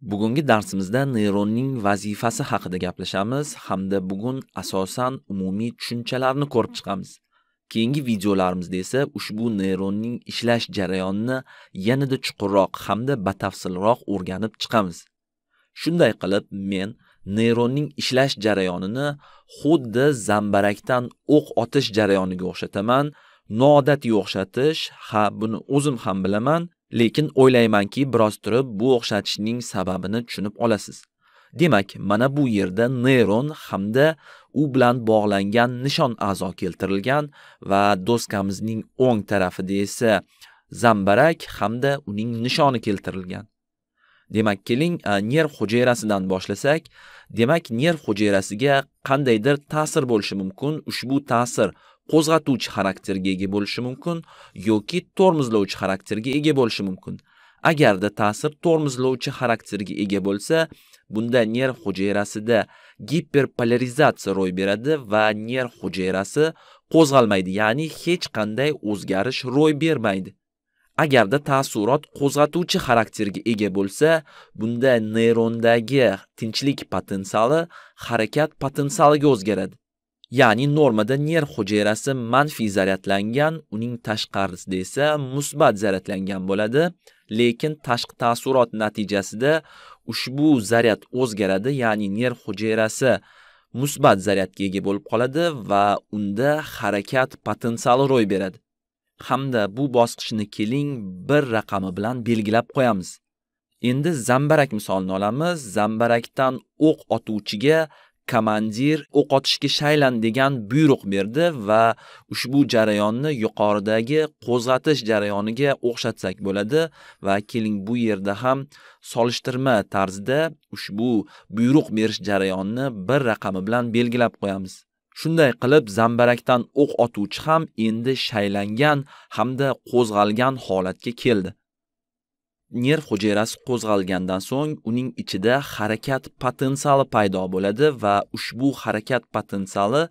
bugungi darsimizda neyronning vazifasi haqida gaplashamiz hamda bugun asosan umumiy tushunchalarni ko'rib chiqamiz keyingi videolarimizda esa ushbu neyronning ishlash jarayonini yanada chuqurroq hamda batafsilroq o'rganib chiqamiz shunday qilib men neyronning ishlash jarayonini xuddi zambarakdan o'q otish jarayoniga o'xshataman noodatiy o'xshatish ha buni o'zim ham bilaman Lekin o'ylaymanki, biroz turib bu o'xshatishning sababini tushunib olasiz. Demak, mana bu yerda neyron hamda u bilan bog'langan nishon a'zo keltirilgan va doskamizning o'ng tarafida esa zambarak hamda uning nishoni keltirilgan. Demak, keling, nerv hujayrasidan boshlasak, demak, nerv hujayrasiga qandaydir ta'sir bo'lishi mumkin. Ushbu ta'sir qo'zg'atuvchi xarakterga ega bo'lishi mumkin yoki tormozlovchi xarakterga ega bo'lishi mumkin. Agarda ta'sir tormozlovchi xarakterga ega bo'lsa, bunda nerv hujayrasida giperpolarizatsiya ro'y beradi va nerv hujayrasi qo'zg'almaydi, ya'ni hech qanday o'zgarish ro'y bermaydi. Agarda taassurot qo'zg'atuvchi xarakterga ega bo'lsa, bunda neyrondagi tinchlik potensiali harakat potensialiga o'zgaradi. ya'ni normada nerv hujayrasi manfiy zaryadlangan uning tashqarisida esa musbat zaryadlangan bo'ladi lekin tashqi taassurot natijasida ushbu zaryad o'zgaradi ya'ni nerv hujayrasi musbat zaryadga ega bo'lib qoladi va unda harakat potensiali ro'y beradi hamda bu bosqichni keling bir raqami bilan belgilab qo'yamiz endi zambarak misolini olamiz zambarakdan o'q ok otuvchiga komandir o'q otishga shaylan degan buyruq berdi va ushbu jarayonni yuqoridagi qo'zg'atish jarayoniga o'xshatsak bo'ladi va keling bu yerda ham solishtirma tarzida ushbu buyruq berish jarayonini bir raqami bilan belgilab qo'yamiz. Shunday qilib zambarakdan o'q otuvchi ham endi shaylangan hamda qo'zg'algan holatga keldi. nerv hujayrasi qo'zg'algandan so'ng uning ichida harakat potensiali paydo bo'ladi va ushbu harakat potensiali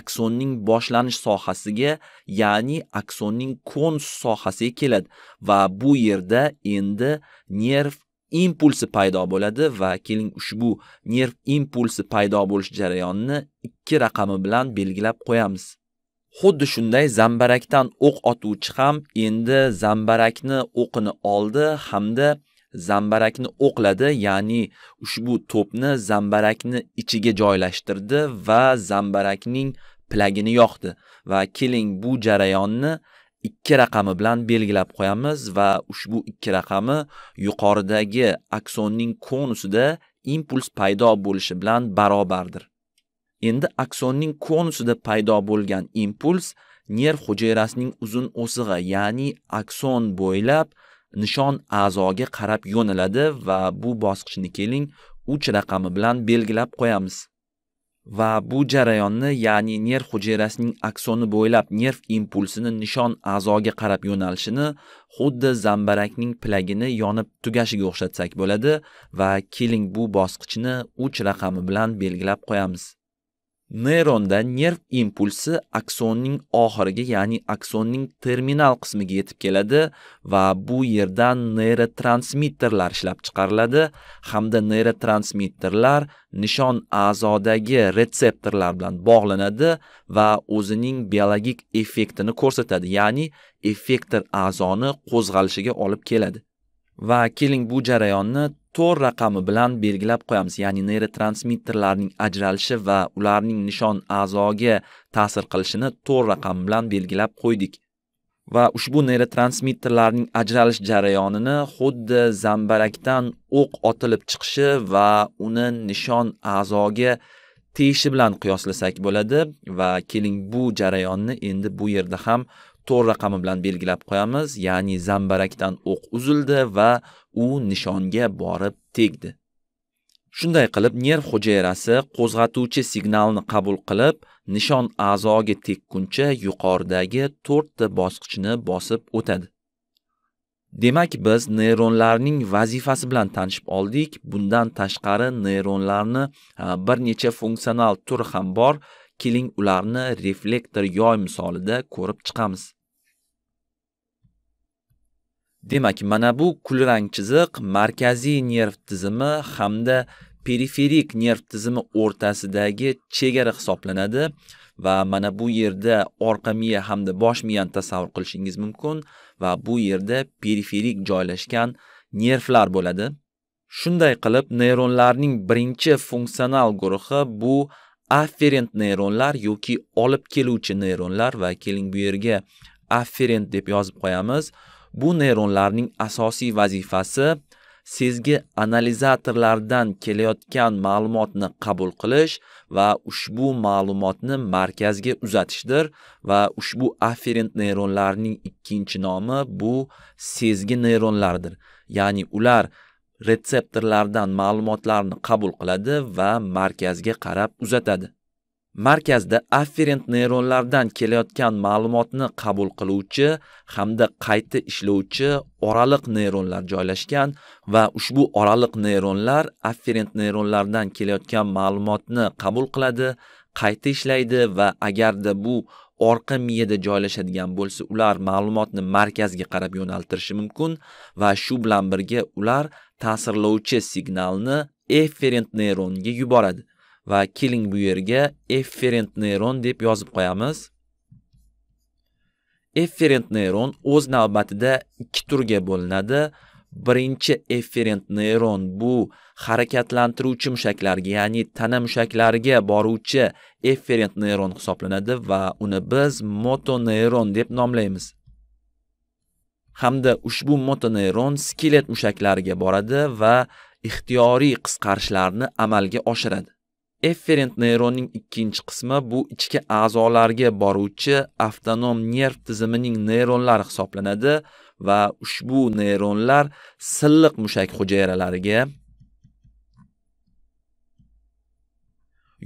aksonning boshlanish sohasiga ya'ni aksonning konus sohasiga keladi va bu yerda endi nerv impulsi paydo bo'ladi va keling ushbu nerv impulsi paydo bo'lish jarayonini ikki raqami bilan belgilab qo'yamiz xuddi shunday zambarakdan o'q otuvchi ham endi zambarakni o'qini oldi hamda zambarakni o'qladi ya'ni ushbu to'pni zambarakni ichiga joylashtirdi va zambarakning plagini yoqdi va keling bu jarayonni ikki raqami bilan belgilab qo'yamiz va ushbu ikki raqami yuqoridagi aksonning konusida impuls paydo bo'lishi bilan barobardir Endi aksonning konusida paydo bo'lgan impuls nerv hujayrasining uzun o'sig'i, ya'ni akson bo'ylab nishon a'zoga qarab yo'naladi va bu bosqichni keling 3 raqami bilan belgilab qo'yamiz. Va bu jarayonni, ya'ni nerv hujayrasining aksoni bo'ylab nerv impulsini nishon a'zoga qarab yo'nalishini xuddi zambarakning pilagini yonib tugashiga o'xshatsak bo'ladi va keling bu bosqichni 3 raqami bilan belgilab qo'yamiz. neyronda nerv impulsi aksonning oxiriga ya'ni aksonning terminal qismiga yetib keladi va bu yerdan neyrotransmitterlar ishlab chiqariladi hamda neyrotransmitterlar nishon a'zodagi retseptorlar bilan bog'lanadi va o'zining biologik effektini ko'rsatadi ya'ni effektor a'zoni qo'zg'alishiga olib keladi va keling bu jarayonni to'r raqami bilan belgilab qo'yamiz ya'ni neyrotransmitterlarning ajralishi va ularning nishon a'zoga ta'sir qilishini to'r raqami bilan belgilab qo'ydik va ushbu neyrotransmitterlarning ajralish jarayonini xuddi zambarakdan o'q otilib chiqishi va uni nishon a'zoga teyishi bilan qiyoslasak bo'ladi va keling bu jarayonni endi bu yerda ham to'rt raqami bilan belgilab qo'yamiz ya'ni zambarakdan o'q uzildi va u nishonga borib tegdi shunday qilib nerv hujayrasi qo'zg'atuvchi signalni qabul qilib nishon a'zoga tekkuncha yuqoridagi to'rtta bosqichni bosib o'tadi demak biz neyronlarning vazifasi bilan tanishib oldik bundan tashqari neyronlarni bir necha funksional turi ham bor keling ularni reflektor yoy misolida ko'rib chiqamiz demak mana bu kulrang chiziq markaziy nerv tizimi hamda periferik nerv tizimi o'rtasidagi chegara hisoblanadi va mana bu yerda orqa miya hamda bosh miyani tasavvur qilishingiz mumkin va bu yerda periferik joylashgan nervlar bo'ladi shunday qilib neyronlarning birinchi funksional guruhi bu afferent neyronlar yoki olib keluvchi neyronlar va keling bu yerga afferent deb yozib qo'yamiz Bu neyronlarning asosiy vazifasi sezgi analizatorlardan kelayotgan ma'lumotni qabul qilish va ushbu ma'lumotni markazga uzatishdir va ushbu afferent neyronlarning ikkinchi nomi bu sezgi neyronlardir Ya'ni ular retseptorlardan ma'lumotlarni qabul qiladi va markazga qarab uzatadi. markazda afferent neyronlardan kelayotgan ma'lumotni qabul qiluvchi hamda qayta ishlovchi oraliq neyronlar joylashgan va ushbu oraliq neyronlar afferent neyronlardan kelayotgan ma'lumotni qabul qiladi, qayta ishlaydi va agarda bu orqa miyada joylashadigan bo'lsa, ular ma'lumotni markazga qarab yo'naltirishi mumkin va shu bilan birga ular ta'sirlovchi signalni efferent neyronga yuboradi. va keling bu yerga efferent neyron deb yozib qo'yamiz. Efferent neyron o'z navbatida ikki turga bo'linadi. Birinchi efferent neyron bu harakatlantiruvchi mushaklarga, ya'ni tana mushaklariga boruvchi efferent neyron hisoblanadi va uni biz motoneyron deb nomlaymiz. hamda ushbu motoneyron skelet mushaklariga boradi va ixtiyoriy qisqarishlarni amalga oshiradi. efferent neyronning ikkinchi qismi bu ichki a'zolarga boruvchi avtonom nerv tizimining neyronlari hisoblanadi va ushbu neyronlar silliq mushak hujayralariga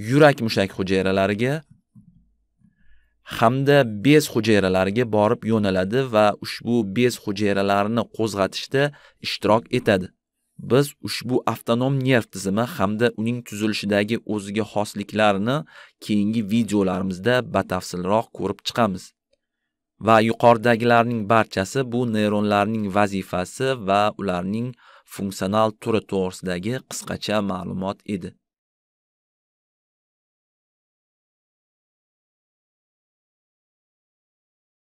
yurak mushak hujayralariga hamda bez hujayralariga borib yo'naladi va ushbu bez hujayralarini qo'zg'atishda ishtirok etadi biz ushbu avtonom nerv tizimi hamda uning tuzilishidagi o'ziga xosliklarini keyingi videolarimizda batafsilroq ko'rib chiqamiz. Va yuqoridagilarning barchasi bu neyronlarning vazifasi va ularning funksional turi to'g'risidagi qisqacha ma'lumot edi.